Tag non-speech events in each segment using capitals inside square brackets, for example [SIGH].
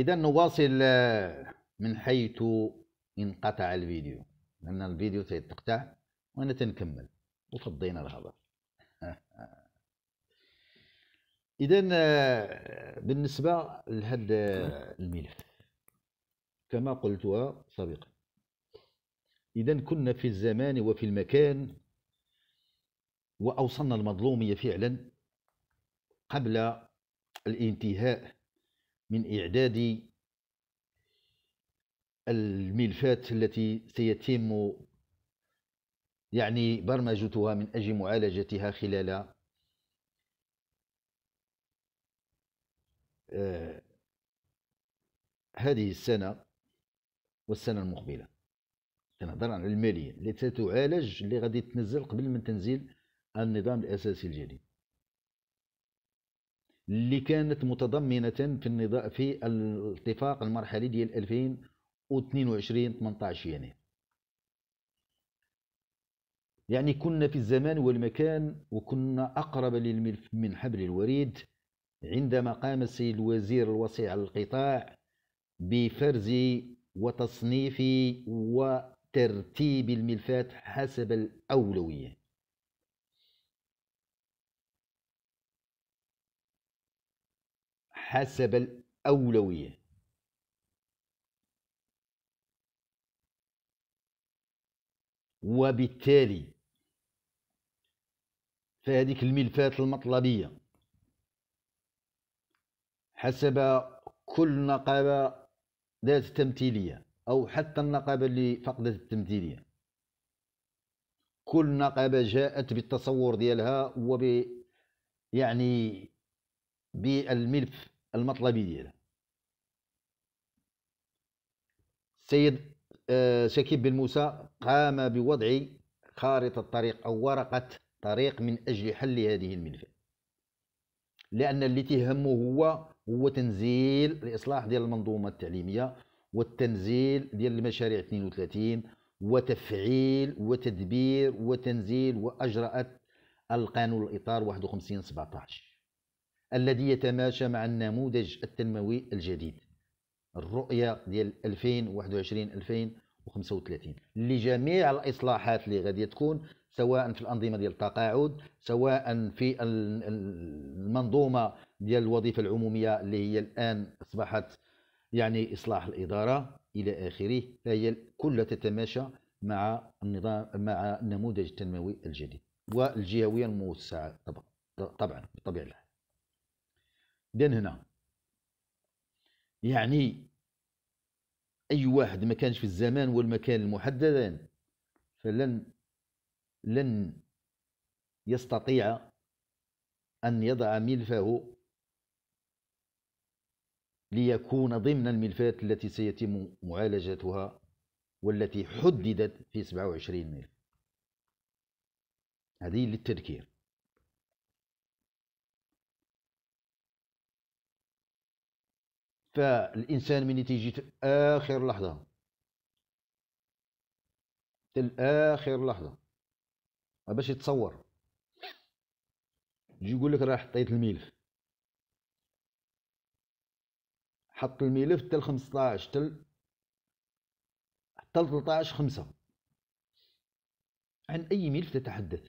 إذا نواصل آه، من حيث انقطع الفيديو لأن الفيديو سيتقطع وأنا تنكمل وفضينا الهضر [LAUGHS] إذا آه، بالنسبة لهذا آه، نعم. الملف كما قلتها سابقا إذا كنا في الزمان وفي المكان وأوصلنا المظلومية فعلا قبل الانتهاء من إعداد الملفات التي سيتم يعني برمجتها من أجل معالجتها خلال آه، هذه السنة والسنة المقبلة كنهضر على المالية التي ستعالج اللي غادي تنزل قبل من تنزيل النظام الأساسي الجديد اللي كانت متضمنه في النظام في الاتفاق المرحلي ديال 2022 18 يناير يعني كنا في الزمان والمكان وكنا اقرب للملف من حبل الوريد عندما قام السيد الوزير الوصي على القطاع بفرز وتصنيف وترتيب الملفات حسب الاولويه حسب الأولوية وبالتالي فهذيك الملفات المطلبية حسب كل نقابة ذات تمثيلية أو حتى النقابة اللي فقدت التمثيلية كل نقابة جاءت بالتصور ديالها وب يعني بالملف المطلبي ديالها السيد شكيب آه، بن موسى قام بوضع خارطة طريق أو ورقة طريق من أجل حل هذه الملفة لأن اللي تهمه هو هو تنزيل الإصلاح ديال المنظومة التعليمية والتنزيل ديال المشاريع 32 وتفعيل وتدبير وتنزيل وأجراءات القانون الإطار 51 17 الذي يتماشى مع النموذج التنموي الجديد الرؤية ديال 2021 2035 لجميع الإصلاحات اللي غادي تكون سواء في الأنظمة ديال التقاعد سواء في المنظومة ديال الوظيفة العمومية اللي هي الآن أصبحت يعني إصلاح الإدارة إلى آخره فهي كلها تتماشى مع النظام مع النموذج التنموي الجديد والجهوية الموسعة طبعا طبعا بطبيعة الحال دين هنا يعني اي واحد ما كانش في الزمان والمكان المحددين فلن لن يستطيع ان يضع ملفه ليكون ضمن الملفات التي سيتم معالجتها والتي حددت في 27 ملف هذه للتذكير فالانسان ملي تيجي في اخر لحظه حتى لاخر لحظه باش يتصور يجي يقول لك راه حطيت الملف حط الملف حتى ل 15 حتى تل... حتى ل 13 5 عن اي ملف تتحدث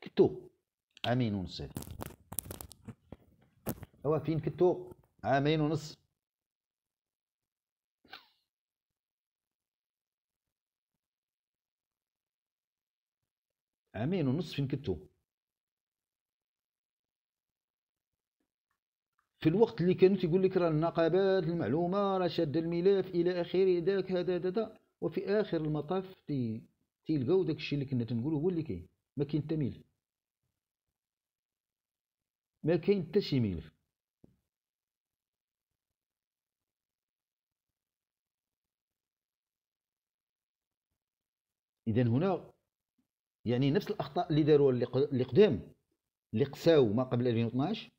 كتو عامين ونص هو فين كتو عامين ونص عامين ونص فين كنتو في الوقت اللي كانت يقول لك راه النقابات المعلومه راه شاده الملف الى اخره داك هذا هذا وفي اخر المطاف تي تيلقاو داك الشيء اللي كنا تنقولو هو اللي كاين ما كاين حتى ملف ما كاين حتى شي ملف اذا هنا يعني نفس الاخطاء اللي داروها اللي قدام اللي قساو ما قبل 2012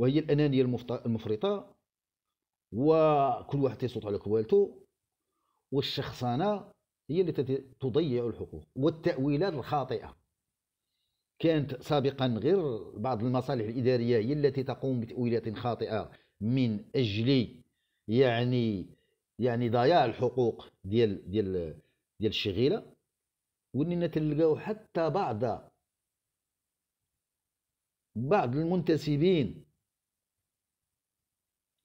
وهي الانانيه المفرطه وكل واحد تيصوت على كوالته والشخصنه هي اللي تضيع الحقوق والتاويلات الخاطئه كانت سابقا غير بعض المصالح الاداريه هي التي تقوم بتاويلات خاطئه من اجل يعني يعني ضياع الحقوق ديال ديال ديال الشغيله ولينا تلقاو حتى بعض بعض المنتسبين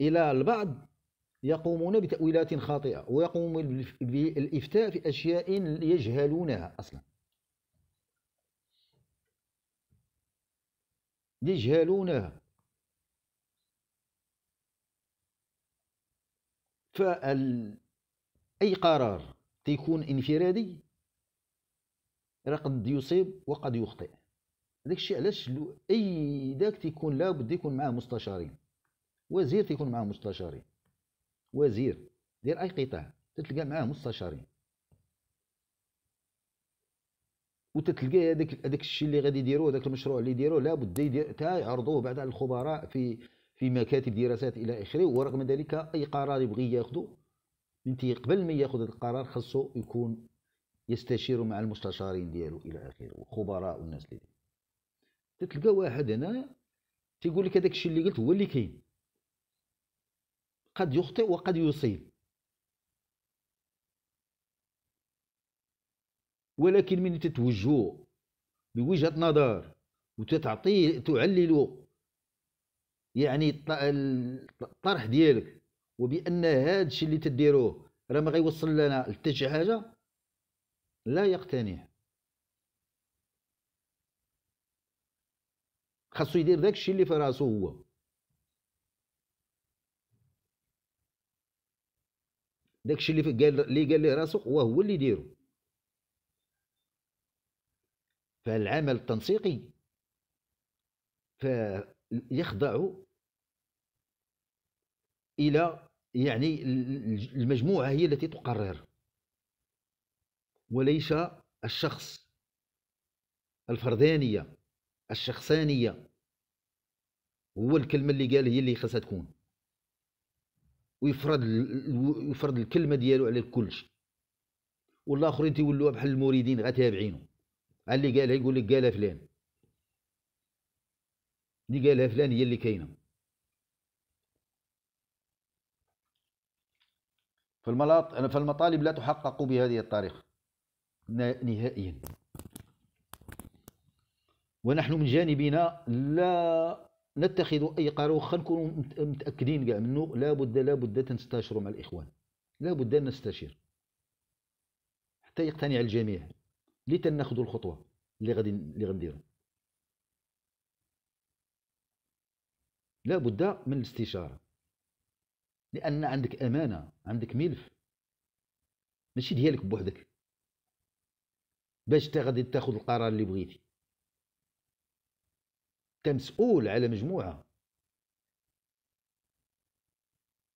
الى البعض يقومون بتاويلات خاطئه ويقومون بالافتاء في اشياء يجهلونها اصلا يجهلونها فأي قرار تيكون انفرادي قد يصيب وقد يخطئ هذاك الشيء علاش اي داك تيكون لابد يكون معاه مستشارين وزير تيكون معاه مستشارين وزير ديال اي قطاع تتلقى معاه مستشارين وتتلقى هذاك هذاك الشيء اللي غادي يديروه هذاك المشروع اللي يديروه لابد يدير تا يعرضوه بعد على الخبراء في في مكاتب دراسات الى اخره ورغم ذلك اي قرار يبغي ياخذه انت قبل ما ياخذ القرار خاصو يكون يستشير مع المستشارين ديالو الى اخره وخبراء والناس اللي تتلقى واحد هنا تيقول لك هذاك الشيء اللي قلت هو اللي كاين قد يخطئ وقد يصيب ولكن من تتوجهوا بوجهه نظر وتتعطيه تعلل يعني الطرح ديالك وبان هذا الشيء اللي تديروه راه ما غيوصل لنا حتى شي حاجه لا يقتنع خاصو يدير داك الشيء اللي في راسو هو داك الشيء اللي قال اللي قال ليه راسو هو هو اللي يديرو فالعمل التنسيقي فيخضع الى يعني المجموعة هي التي تقرر وليس الشخص الفردانية الشخصانية هو الكلمة اللي قال هي اللي خاصها تكون ويفرض يفرض الكلمة ديالو على كلشي والآخرين تيولوها بحال المريدين غاتابعينو تابعينو اللي قالها يقول لك قالها فلان اللي قالها فلان هي اللي كاينه فالمطالب لا تحقق بهذه الطريقة نهائيا ونحن من جانبنا لا نتخذ اي قرار وخا نكونوا متاكدين كاع منه لابد لابد تنستشروا مع الاخوان لابد ان نستشير حتى يقتنع الجميع اللي الخطوه اللي غادي اللي غنديروا لابد من الاستشاره لان عندك امانه عندك ملف ماشي ديالك بوحدك باش تغدي غادي تاخذ القرار اللي بغيتي كمسؤول مسؤول على مجموعه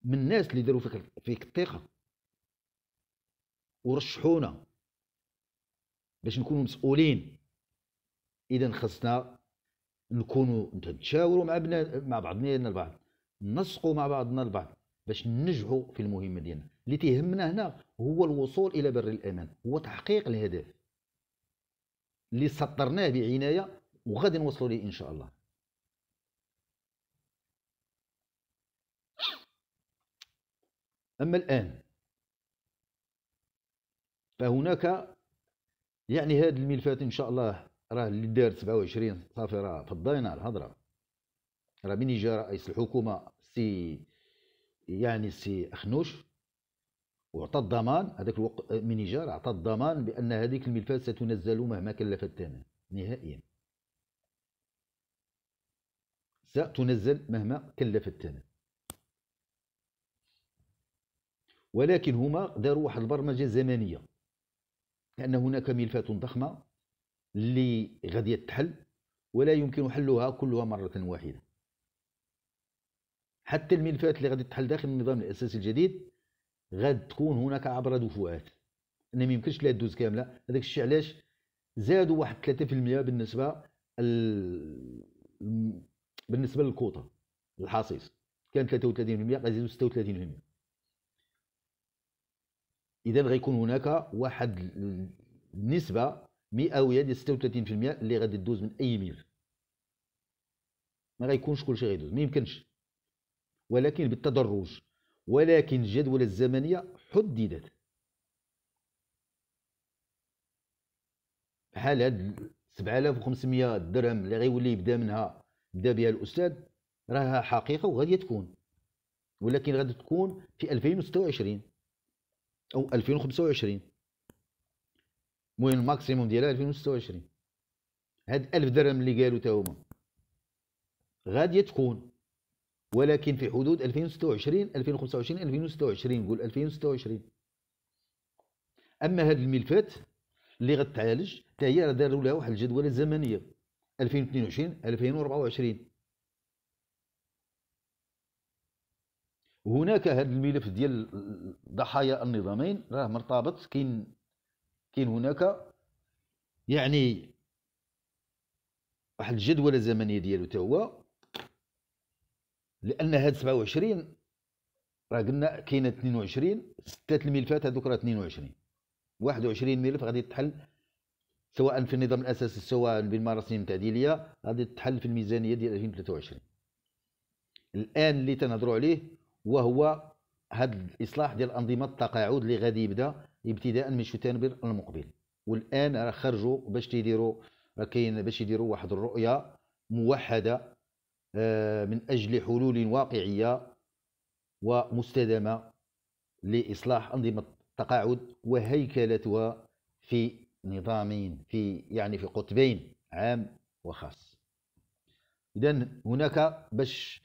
من الناس اللي داروا فيك فيك الثقه ورشحونا باش نكونوا مسؤولين اذا خصنا نكونوا نتشاوروا مع بنا مع بعضنا البعض نسقوا مع بعضنا البعض باش ننجحوا في المهمه ديالنا اللي تيهمنا هنا هو الوصول الى بر الامان هو تحقيق الهدف اللي سطرناه بعنايه وغادي نوصلوا ليه ان شاء الله اما الان فهناك يعني هاد الملفات ان شاء الله راه اللي دار 27 صافي راه فضينا الهضره راه من جاء رئيس الحكومه سي يعني السي خنوش وعطى الضمان هذاك الوقت جار عطى الضمان بان هذيك الملفات ستنزل مهما كلف الثمن نهائيا ستنزل مهما كلف الثمن ولكن هما داروا واحد البرمجه زمنيه لان هناك ملفات ضخمه اللي غادي تحل ولا يمكن حلها كلها مره واحده حتى الملفات اللي غادي تحل داخل النظام الاساسي الجديد غاد تكون هناك عبر دفوعات ان ما يمكنش لها تدوز كامله هذاك الشيء علاش زادوا واحد 3% بالنسبه ال... بالنسبه للكوطه الحصيص كان 33% غيزيدوا 36% اذا غيكون هناك واحد النسبه مئويه ديال 36% اللي غادي تدوز من اي ملف ما غيكونش كلشي غيدوز ما يمكنش ولكن بالتدرج ولكن الجدول الزمنية حددت بحال هاد 7500 درهم اللي غيولي يبدا منها بدا بها الاستاذ راها حقيقه وغادي تكون ولكن غادي تكون في 2026 او 2025 المهم الماكسيموم ديالها 2026 هاد 1000 درهم اللي قالوا تا هما غادي تكون ولكن في حدود 2026 2025 2026 قول 2026 اما هذا الملفات اللي غتعالج حتى هي راه داروا لها واحد الجدوله زمنيه 2022 2024 هناك هذا الملف ديال ضحايا النظامين راه مرتبط كاين كاين هناك يعني واحد الجدوله الزمنيه ديالو حتى هو لان هاد 27 راه قلنا كاينه 22 سته الملفات هذوك راه 22 21 ملف غادي تحل سواء في النظام الاساسي سواء بالمراسم التعديليه غادي تحل في الميزانيه ديال 2023 الان اللي تنهضروا عليه وهو هذا الاصلاح ديال انظمه التقاعد اللي غادي يبدا ابتداء من شتنبر المقبل والان راه خرجوا باش تيديروا راه كاين باش يديروا واحد الرؤيه موحده آه، من أجل حلول واقعية ومستدامة لإصلاح أنظمة التقاعد وهيكلتها في نظامين في يعني في قطبين عام وخاص إذا هناك باش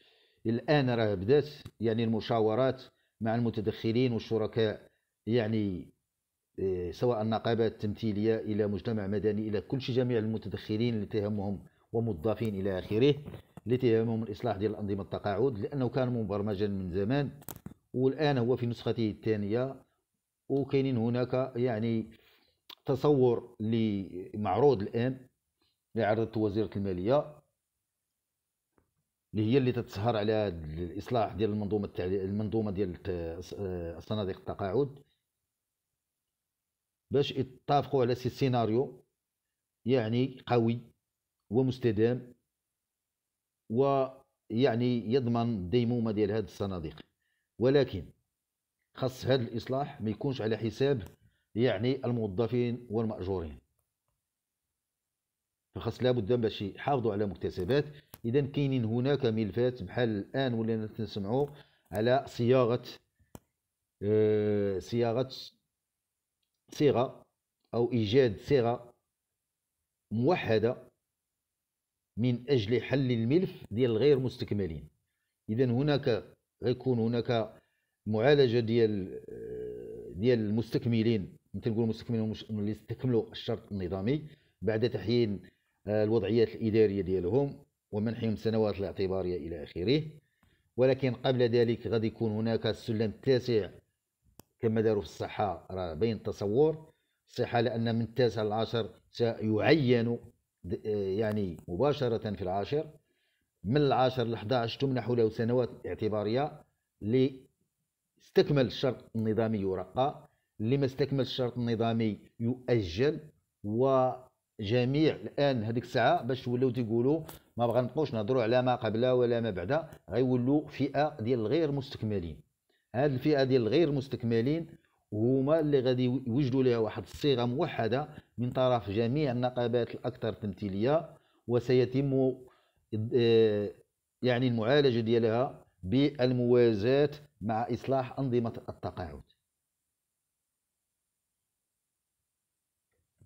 الآن راه بدات يعني المشاورات مع المتدخلين والشركاء يعني آه، سواء النقابات التمثيليه الى مجتمع مدني الى كل شيء جميع المتدخلين اللي تهمهم وموظفين الى اخره تيهمهم الاصلاح ديال انظمه التقاعد لانه كان مبرمجا من زمان والان هو في نسخته الثانيه وكاينين هناك يعني تصور لمعروض معروض الان اللي عرضته وزيره الماليه اللي هي اللي تتسهر على الاصلاح ديال المنظومه المنظومه ديال صناديق التقاعد باش يتفقوا على سيناريو يعني قوي ومستدام ويعني يضمن الديمومه ديال هذه الصناديق ولكن خاص هذا الاصلاح ما يكونش على حساب يعني الموظفين والماجورين فخاص لابد باش يحافظوا على مكتسبات اذا كاينين هناك ملفات بحال الان ولينا تنسمعوا على صياغه آه، صياغه صيغه او ايجاد صيغه موحده من اجل حل الملف ديال الغير مستكملين اذا هناك غيكون هناك معالجه ديال ديال المستكملين مثل نقول المستكملين اللي استكملوا الشرط النظامي بعد تحيين آه، الوضعيات الاداريه ديالهم ومنحهم سنوات الاعتباريه الى اخره ولكن قبل ذلك غادي يكون هناك السلم التاسع كما داروا في الصحه راه بين التصور الصحه لان من التاسع للعشر سيعين آه، يعني مباشرة في العاشر من العاشر ل 11 تمنح له سنوات اعتبارية استكمل الشرط النظامي يرقى اللي ما الشرط النظامي يؤجل وجميع الان هذيك الساعه باش تولوا تيقولوا ما نبقوش نهضروا على ما قبل ولا ما بعد غيولوا فئه ديال الغير مستكملين هاد الفئه ديال الغير مستكملين وهما اللي غادي يوجدوا لها واحد الصيغه موحده من طرف جميع النقابات الاكثر تمثيليه وسيتم آه، يعني المعالجه ديالها بالموازاه مع اصلاح انظمه التقاعد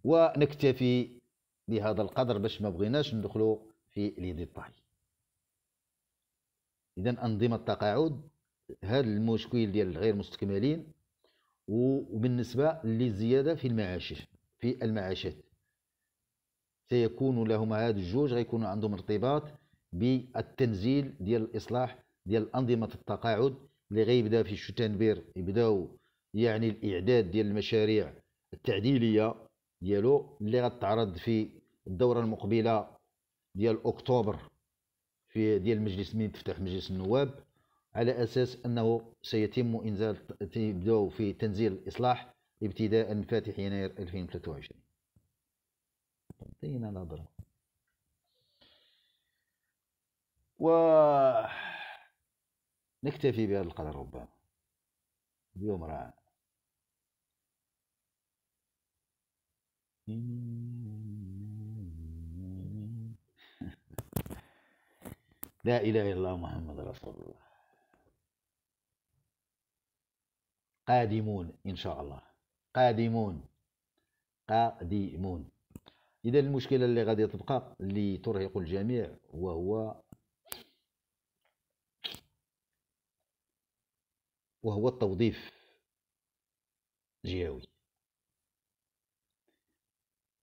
ونكتفي بهذا القدر باش ما بغيناش ندخلوا في لي ديتاي اذا انظمه التقاعد هذا المشكل ديال الغير مستكملين وبالنسبة للزيادة في المعاشات في المعاشات سيكون لهم هاد الجوج غيكون عندهم ارتباط بالتنزيل ديال الإصلاح ديال أنظمة التقاعد اللي غيبدا في شتنبير يبداو يعني الإعداد ديال المشاريع التعديلية ديالو اللي غتعرض في الدورة المقبلة ديال أكتوبر في ديال المجلس من تفتح مجلس النواب على اساس انه سيتم انزال تبداو في تنزيل الاصلاح ابتداء من فاتح يناير 2023 تعطينا نظره و نكتفي بهذا القدر ربما اليوم راه [LAUGHS] لا اله الا الله محمد رسول الله قادمون إن شاء الله قادمون قادمون إذا المشكلة اللي غادي تبقى اللي ترهق الجميع وهو وهو التوظيف جهوي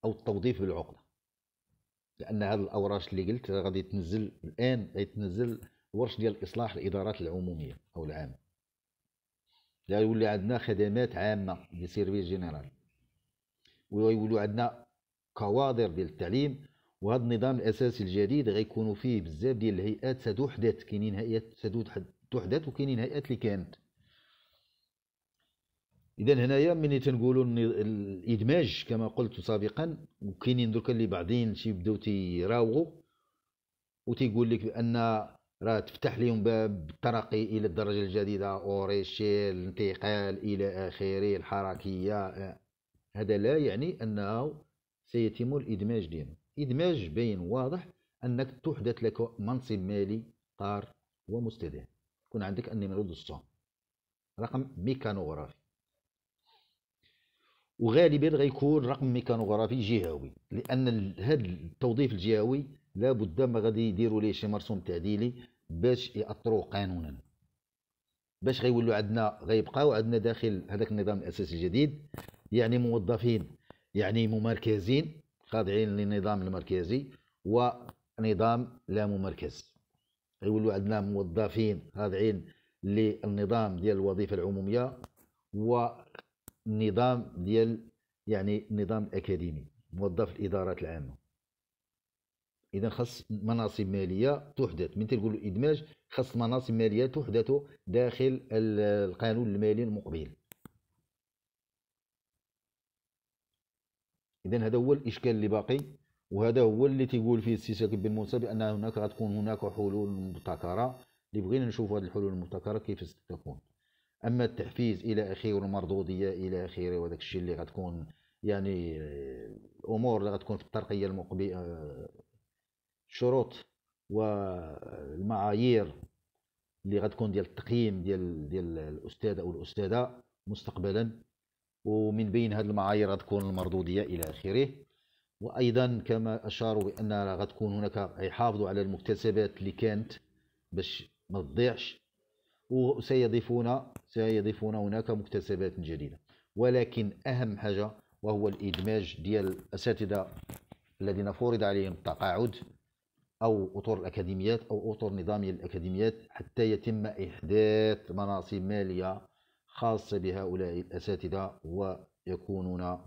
أو التوظيف بالعقدة لأن هذه الأوراش اللي قلت غادي تنزل الآن غادي تنزل ورش ديال إصلاح الإدارات العمومية أو العامة لا يولي عندنا خدمات عامه دي سيرفيس جينيرال ويولي عندنا كوادر ديال التعليم وهذا النظام الاساسي الجديد غيكونوا فيه بزاف ديال الهيئات ستحدث كاينين هيئات ستحدث وكاينين هيئات اللي كانت اذا هنايا ملي تنقولوا الادماج كما قلت سابقا وكاينين درك اللي شي تيبداو تيراوغوا وتيقول لك بان راه تفتح لهم باب الترقي الى الدرجه الجديده اوريشيل الانتقال الى اخره الحركيه هذا لا يعني انه سيتم الادماج ديالهم ادماج بين واضح انك تحدث لك منصب مالي طار ومستدام يكون عندك النمرود الصام رقم ميكانوغرافي وغالبا غيكون رقم ميكانوغرافي جهوي لان هذا التوظيف الجهوي لابد ما غادي يديروا ليه شي مرسوم تعديلي باش ياثروا قانونا باش غيولوا عندنا غيبقاو عندنا داخل هذاك النظام الاساسي الجديد يعني موظفين يعني ممركزين خاضعين للنظام المركزي ونظام لا ممركز غيولوا عندنا موظفين خاضعين للنظام ديال الوظيفه العموميه و النظام ديال يعني النظام الاكاديمي موظف الادارات العامه اذا خاص مناصب ماليه تحدث من تقول ادماج خاص مناصب ماليه تحدث داخل القانون المالي المقبل اذا هذا هو الاشكال اللي باقي وهذا هو اللي تيقول فيه السي ساكن بن موسى بان هناك غتكون هناك حلول مبتكره اللي بغينا نشوف هذه الحلول المبتكره كيف ستكون اما التحفيز الى اخره والمردوديه الى اخره وداك الشيء اللي غتكون يعني الامور آه، اللي غتكون في الترقيه المقبله آه، شروط والمعايير اللي غتكون ديال التقييم ديال ديال الاستاذ او الاستاذه مستقبلا ومن بين هذه المعايير غتكون المردوديه الى اخره وايضا كما اشاروا بان غتكون هناك يحافظوا على المكتسبات اللي كانت باش ما تضيعش وسيضيفون سيضيفون هناك مكتسبات جديدة ولكن أهم حاجة وهو الإدماج ديال الأساتذة الذين فرض عليهم التقاعد أو أطر الأكاديميات أو أطر نظامية الاكاديميات حتى يتم إحداث مناصب مالية خاصة بهؤلاء الأساتذة ويكونون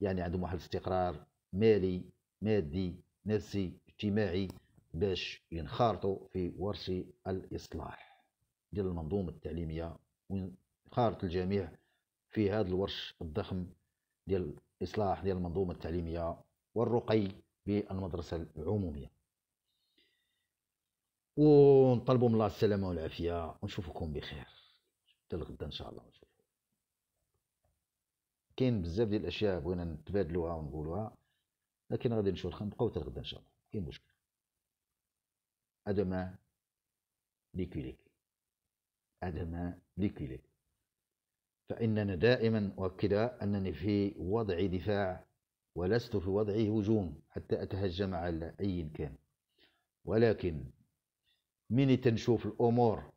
يعني عندهم واحد الاستقرار مالي مادي نفسي اجتماعي باش ينخرطوا في ورش الإصلاح ديال المنظومه التعليميه خارط الجميع في هذا الورش الضخم ديال الاصلاح ديال المنظومه التعليميه والرقي بالمدرسه العموميه ونطلبوا من الله السلامه والعافيه ونشوفكم بخير حتى الغدا ان شاء الله كاين بزاف ديال الاشياء بغينا نتبادلوها ونقولوها لكن غادي نشوف نبقاو حتى الغدا ان شاء الله كاين مشكل ادما ليكوليك عدم لكلك فإننا دائما أؤكد أنني في وضع دفاع ولست في وضع هجوم حتى أتهجم على أي كان ولكن مني تنشوف الأمور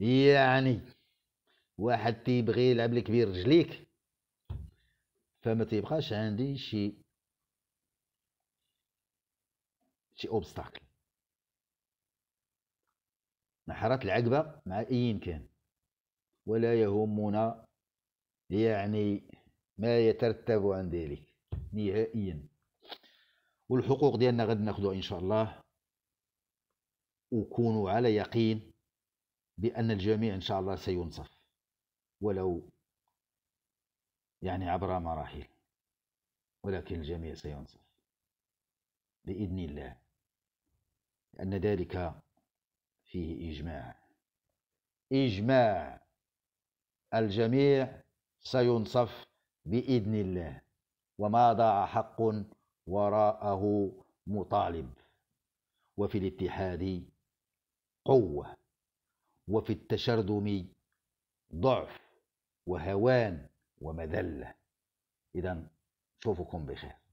يعني واحد تيبغي يلعب لك برجليك فما تيبقاش عندي شي شي اوبستاكل نحرات العقبة مع أي كان ولا يهمنا يعني ما يترتب عن ذلك نهائيا والحقوق ديالنا غادي ناخذوها ان شاء الله وكونوا على يقين بان الجميع ان شاء الله سينصف ولو يعني عبر مراحل ولكن الجميع سينصف باذن الله لان ذلك فيه إجماع إجماع الجميع سينصف بإذن الله وما ضاع حق وراءه مطالب وفي الاتحاد قوة وفي التشرذم ضعف وهوان ومذلة إذا شوفكم بخير